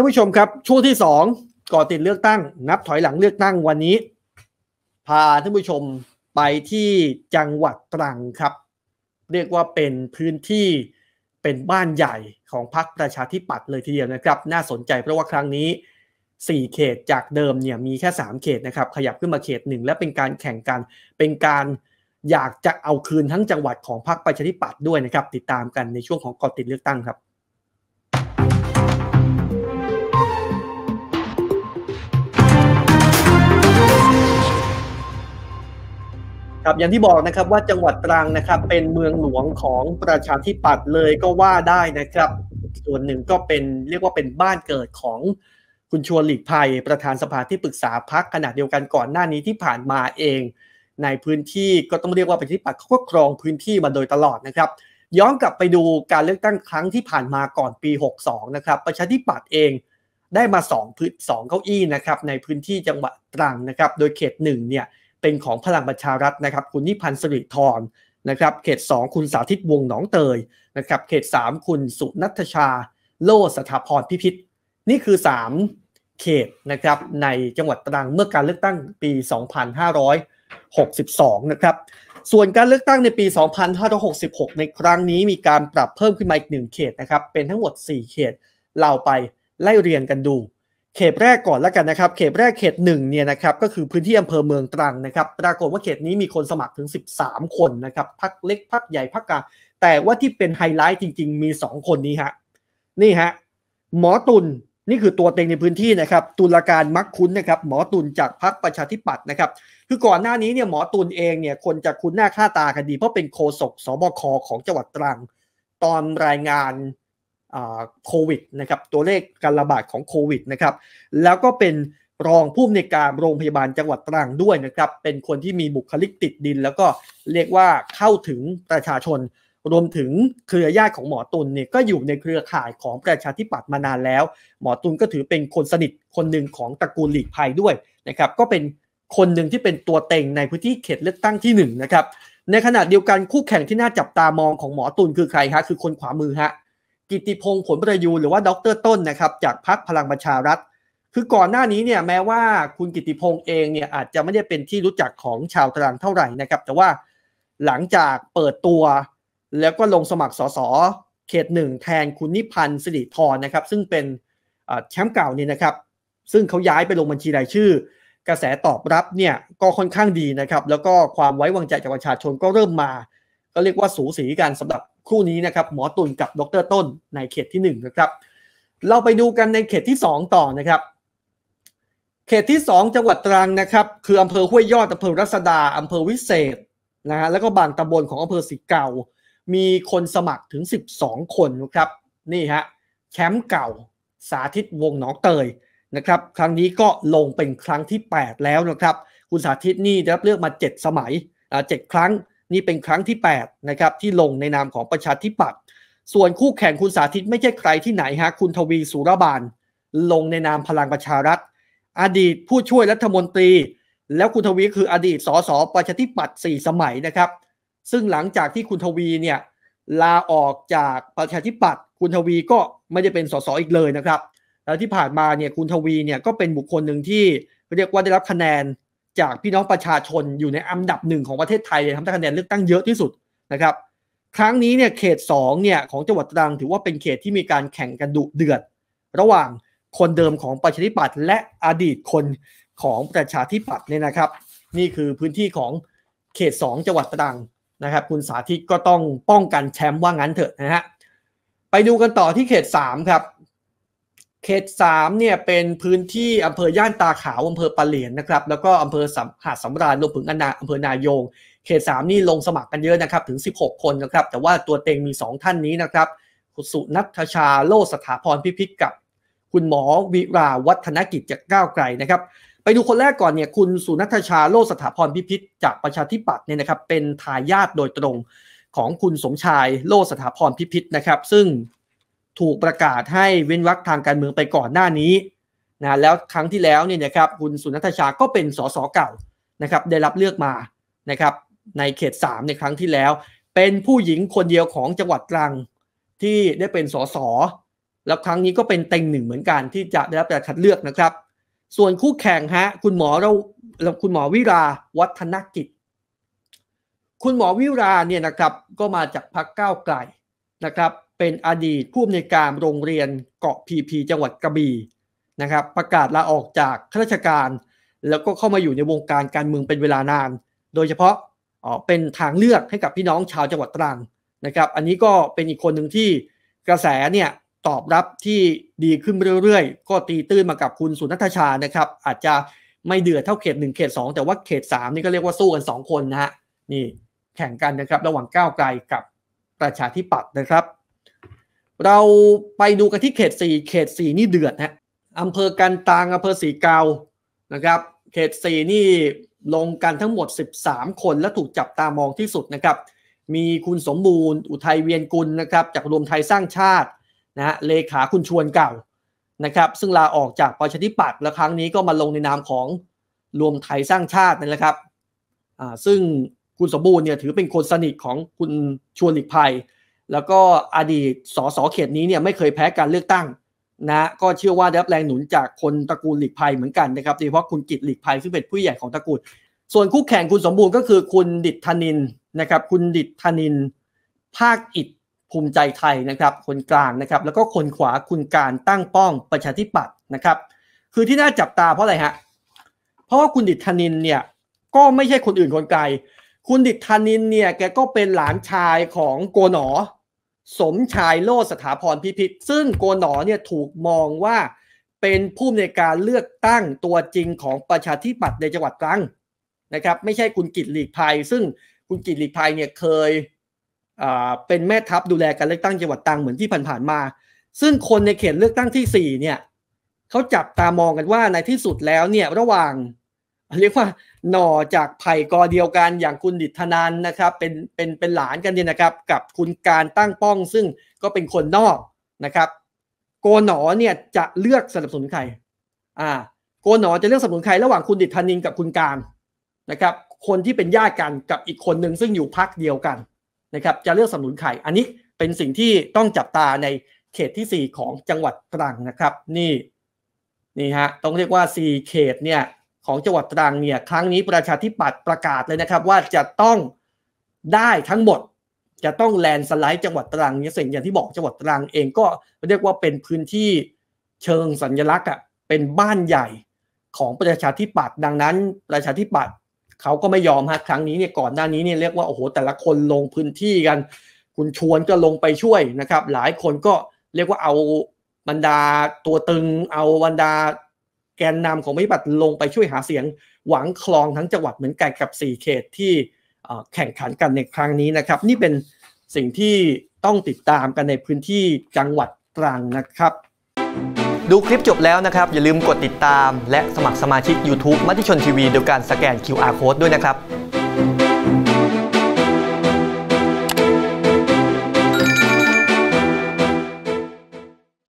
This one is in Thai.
านผู้ชมครับช่วงที่สองก่อติดเลือกตั้ง นับถอยหลังเลือกตั้งวันนี้ พาท่านผู้ชมไปที่จังหวัดตรังครับ เรียกว่าเป็นพื้นที่เป็นบ้านใหญ่ของพรรคประชาธิปัตย์เลยทีเดียวนะครับ น่าสนใจเพราะว่าครั้งนี้ 4 เขตจากเดิมเนี่ยมีแค่ 3 เขตนะครับขยับขึ้นมาเขตหนึ่งและเป็นการแข่งกัน เป็นการอยากจะเอาคืนทั้งจังหวัดของพรรคประชาธิปัตย์ด้วยนะครับติดตามกันในช่วงของกอติดเลือกตั้งครับครับอย่างที่บอกนะครับว่าจังหวัดตรังนะครับเป็นเมืองหลวงของประชาธิปัตย์เลยก็ว่าได้นะครับ ส่วนหนึ่งก็เป็นเรียกว่าเป็นบ้านเกิดของคุณชวนหลีกภัย ประธานสภาที่ปรึกษาพักขณะเดียวกันก่อนหน้านี้ที่ผ่านมาเอง ในพื้นที่ก็ต้องเรียกว่าประชาธิปัตย์เขาก็ครองพื้นที่มาโดยตลอดนะครับ ย้อนกลับไปดูการเลือกตั้งครั้งที่ผ่านมาก่อนปี 62 นะครับประชาธิปัตย์เองได้มา2พื้น2เก้าอี้นะครับในพื้นที่จังหวัดตรังนะครับโดยเขตหนึ่งเนี่ยเป็นของพลังประชารัฐนะครับคุณนิพันธ์สริทรนะครับเขต 2 คุณสาธิตวงหนองเตยนะครับเขต 3 คุณสุนัทชา โลสถาพรพิพิธนี่คือ3เขตนะครับในจังหวัดตรังเมื่อการเลือกตั้งปี 2562นะครับส่วนการเลือกตั้งในปี 2566 ในครั้งนี้มีการปรับเพิ่มขึ้นมาอีก 1เขตนะครับเป็นทั้งหมด 4 เขตเราไปไล่เรียงกันดูเขตแรกก่อนแล้วกันนะครับเขตแรกเขตหนึ่งเนี่ยนะครับก็คือพื้นที่อำเภอเมืองตรังนะครับปรากฏว่าเขตนี้มีคนสมัครถึง 13 คนนะครับพักเล็กพักใหญ่พักกลางแต่ว่าที่เป็นไฮไลท์จริง ๆ มี 2 คนนี้ฮะนี่ฮะหมอตุลนี่คือตัวเต็งในพื้นที่นะครับ ตุลาการมักคุ้นนะครับ หมอตุลจากพรรคประชาธิปัตย์นะครับ คือก่อนหน้านี้เนี่ยหมอตุลเองเนี่ยคนจะคุ้นหน้าค่าตาคดีเพราะเป็นโคศกสบคของจังหวัดตรัง ตอนรายงานโควิดนะครับตัวเลขการระบาดของโควิดนะครับแล้วก็เป็นรองผู้อำนวยการโรงพยาบาลจังหวัดตรังด้วยนะครับเป็นคนที่มีบุคลิกติดดินแล้วก็เรียกว่าเข้าถึงประชาชนรวมถึงเครือญาติของหมอตุลเนี่ยก็อยู่ในเครือข่ายของประชาธิปัตย์มานานแล้ว หมอตุลก็ถือเป็นคนสนิทคนหนึ่งของตระกูลหลีกภัยด้วยนะครับก็เป็นคนหนึ่งที่เป็นตัวเต็งในพื้นที่เขตเลือกตั้งที่1นะครับในขณะเดียวกันคู่แข่งที่น่าจับตามองของหมอตุลคือใครฮะคือคนขวามือฮะกิติพงศ์ผลประยูนหรือว่าดรต้นนะครับ จากพรรคพลังประชารัฐ คือก่อนหน้านี้เนี่ยแม้ว่าคุณกิติพงศ์เองเนี่ยอาจจะไม่ได้เป็นที่รู้จักของชาวตรังเท่าไหร่นะครับแต่ว่าหลังจากเปิดตัวแล้วก็ลงสมัครสสเขตหนึ่งแทนคุณนิพันธ์สิริธรนะครับซึ่งเป็นแชมป์เก่านี่นะครับ ซึ่งเขาย้ายไปลงบัญชีรายชื่อกระแสตอบรับเนี่ยก็ค่อนข้างดีนะครับ แล้วก็ความไว้วางใจจากประชาชนก็เริ่มมาก็เรียกว่าสูสีกันสำหรับคู่นี้นะครับ หมอตุนกับดรต้นในเขตที่1นนะครับเราไปดูกันในเขตที่ 2 ต่อนะครับ เขตที่ 2 จังหวัดตรังนะครับคืออำเภอห้วยยอดอำเภอรัศดาอำเภอวิเศษนะฮะแล้วก็บางตำบลของอำเภอสีเก่า มีคนสมัครถึง 12 คนนะครับนี่ฮะแชมป์เก่าสาธิตวงหนองเตยนะครับ ครั้งนี้ก็ลงเป็นครั้งที่ 8 แล้วนะครับ คุณสาธิตนี่ได้รับเลือกมา 7 สมัยเจ็ดครั้งนี่เป็นครั้งที่8นะครับที่ลงในนามของประชาธิปัตย์ส่วนคู่แข่งคุณสาธิต ไม่ใช่ใครที่ไหนฮะคุณทวีสุรบาลลงในนามพลังประชารัฐ อดีตผู้ช่วยรัฐมนตรี แล้วคุณทวีคืออดีตสสประชาธิปัตย์4สมัยนะครับ ซึ่งหลังจากที่คุณทวีเนี่ยลาออกจากประชาธิปัตย์คุณทวีก็ไม่ได้เป็น สสอีกเลยนะครับแล้วที่ผ่านมาเนี่ยคุณทวีเนี่ยก็เป็นบุคคลหนึ่งที่เรียกว่าได้รับคะแนนจากพี่น้องประชาชนอยู่ในอันดับหนึ่งของประเทศไทยทำคะแนนเลือกตั้งเยอะที่สุดนะครับ ครั้งนี้เนี่ยเขต2เนี่ยของจังหวัดตรัง ถือว่าเป็นเขตที่มีการแข่งกันดุเดือด ระหว่างคนเดิมของประชาธิปัตย์และอดีตคนของประชาธิปัตย์เนี่ยนะครับ นี่คือพื้นที่ของเขต 2 จังหวัดตรังนะครับคุณสาธิตก็ต้องป้องกันแชมป์ว่างั้นเถอะนะฮะไปดูกันต่อที่เขต 3 ครับขตสามเนี่ยเป็นพื้นที่อำเภอย่านตาขาวอำเภอปะเหลียนนะครับ แล้วก็อำเภอหาดสำราญรวมถึงอันาอำเภอนายงเขตสามนี่ลงสมัครกันเยอะนะครับถึง 16 คนนะครับแต่ว่าตัวเต็งมี 2 ท่านนี้นะครับคุณสุนัทชาโลสถาพรพิพิธกับคุณหมอวิราวัฒนกิจจากก้าวไกลนะครับไปดูคนแรกก่อนเนี่ยคุณสุนัทชาโลสถาพรพิพิธจากประชาธิปัตย์เนี่ยนะครับเป็นทายาทโดยตรงของคุณสมชายโลสถาพรพิพิธนะครับ ซึ่งถูกประกาศให้เว้นวรรคทางการเมืองไปก่อนหน้านี้นะแล้วครั้งที่แล้วเนี่ยนะครับคุณสุนัทชาก็เป็นสสเก่านะครับ ได้รับเลือกมานะครับ ในเขต3ในครั้งที่แล้ว เป็นผู้หญิงคนเดียวของจังหวัดตรังที่ได้เป็นสสแล้วครั้งนี้ก็เป็นเต็งหนึ่งเหมือนกันที่จะได้รับการคัดเลือกนะครับ ส่วนคู่แข่งฮะคุณหมอเราคุณหมอวิราวัฒนกิจ คุณหมอวิราเนี่ยนะครับ ก็มาจากพรรคก้าวไกลนะครับเป็นอดีตผู้อำนวยการโรงเรียนเกาะพีพี จังหวัดกระบี่นะครับ ประกาศลาออกจากข้าราชการ แล้วก็เข้ามาอยู่ในวงการการเมืองเป็นเวลานาน โดยเฉพาะเป็นทางเลือกให้กับพี่น้องชาวจังหวัดตรังนะครับ อันนี้ก็เป็นอีกคนหนึ่งที่กระแสเนี่ยตอบรับที่ดีขึ้นเรื่อยๆ ก็ตีตื้นมากับคุณสุนัทชานะครับ อาจจะไม่เดือดเท่าเขต 1 เขต2แต่ว่าเขต 3 นี่ก็เรียกว่าสู้กัน2คนนะฮะนี่แข่งกันนะครับระหว่างก้าวไกลกับประชาธิปัตย์นะครับเราไปดูกันที่เขตสี่เขตสี่นี่เดือดฮะอำเภอกันตังอำเภอสีเกานะครับ เขตสี่นี่ลงกันทั้งหมด 13 คนและถูกจับตามองที่สุดนะครับ มีคุณสมบูรณ์ อุทัยเวียนกุล นะครับ จากรวมไทยสร้างชาตินะฮะเลขาคุณชวนเก่า นะครับ ซึ่งลาออกจากประชาธิปัตย์และครั้งนี้ก็มาลงในนามของรวมไทยสร้างชาตินั่นแหละครับอ่าซึ่งคุณสมบูรณ์เนี่ยถือเป็นคนสนิทของคุณชวนหลีกภัยแล้วก็อดีตสสเขตนี้เนี่ยไม่เคยแพ้การเลือกตั้งนะก็เชื่อว่าได้รับแรงหนุนจากคนตระกูลหลีกภัยเหมือนกันนะครับโดยเฉพาะคุณกิตหลีกภัยซึ่งเป็นผู้ใหญ่ของตระกูล ส่วนคู่แข่งคุณสมบูรณ์ก็คือคุณดิษฐนินนะครับคุณดิษฐนินภาคอิฐภูมิใจไทยนะครับ คนกลางนะครับแล้วก็คนขวาคุณการตั้งป้องประชาธิปัตย์นะครับ คือที่น่าจับตาเพราะอะไรฮะเพราะว่าคุณดิษฐนินเนี่ยก็ไม่ใช่คนอื่นคนไกลคุณดิษฐนินเนี่ยแกก็เป็นหลานชายของโกหนอสมชายโลสถาพรพิพิธซึ่งโกหนอเนี่ยถูกมองว่าเป็นผู้ในการเลือกตั้งตัวจริงของประชาธิปัตย์ในจังหวัดตรังนะครับ ไม่ใช่คุณกิตหลีกภัย ซึ่งคุณกิตหลีกภัยเนี่ยเคยเป็นแม่ทัพดูแลการเลือกตั้งจังหวัดตรังเหมือนที่ผ่านๆมา ซึ่งคนในเขตเลือกตั้งที่ 4 เนี่ยเขาจับตามองกันว่าในที่สุดแล้วเนี่ยระหว่าง เรียกว่าหน่อจากไผ่กอเดียวกันอย่างคุณดิฐนานนะครับ เป็นเป็นเป็นหลานกันเนี่ยนะครับ กับคุณการตั้งป้องซึ่งก็เป็นคนนอกนะครับ โกหนอเนี่ยจะเลือกสนับสนุนใครอ่าโกหนอจะเลือกสนับสนุนใครระหว่างคุณดิษฐนินกับคุณการนะครับ คนที่เป็นญาติกันกับอีกคนหนึ่งซึ่งอยู่พักเดียวกันนะครับ จะเลือกสนับสนุนใครอันนี้เป็นสิ่งที่ต้องจับตาในเขตที่ 4 ของจังหวัดตรังนะครับ นี่นี่ฮะต้องเรียกว่า4เขตเนี่ยของจังหวัดตรังเนี่ยครั้งนี้ประชาธิปัตย์ประกาศเลยนะครับว่าจะต้องได้ทั้งหมดจะต้องแลนสไลด์จังหวัดตรังเนี่ยสิ่งอย่างที่บอกจังหวัดตรังเองก็เรียกว่าเป็นพื้นที่เชิงสัญลักษณ์อ่ะเป็นบ้านใหญ่ของประชาธิปัตย์ดังนั้น ประชาธิปัตย์เขาก็ไม่ยอมฮะครั้งนี้เนี่ยก่อนหน้านี้เนี่ยเรียกว่าโอ้โหแต่ละคนลงพื้นที่กัน คุณชวนก็ลงไปช่วยนะครับ หลายคนก็เรียกว่าเอาบรรดา ตัวตึง เอาบรรดาแกนนำของมิบัตลงไปช่วยหาเสียงหวังคลองทั้งจังหวัดเหมือนกันกับ 4 เขตที่แข่งขันกันในครั้งนี้นะครับ นี่เป็นสิ่งที่ต้องติดตามกันในพื้นที่จังหวัดตรังนะครับ ดูคลิปจบแล้วนะครับ อย่าลืมกดติดตามและสมัครสมาชิก YouTube มัติชนทีวีโดยการสแกน QR Code ด้วยนะครับ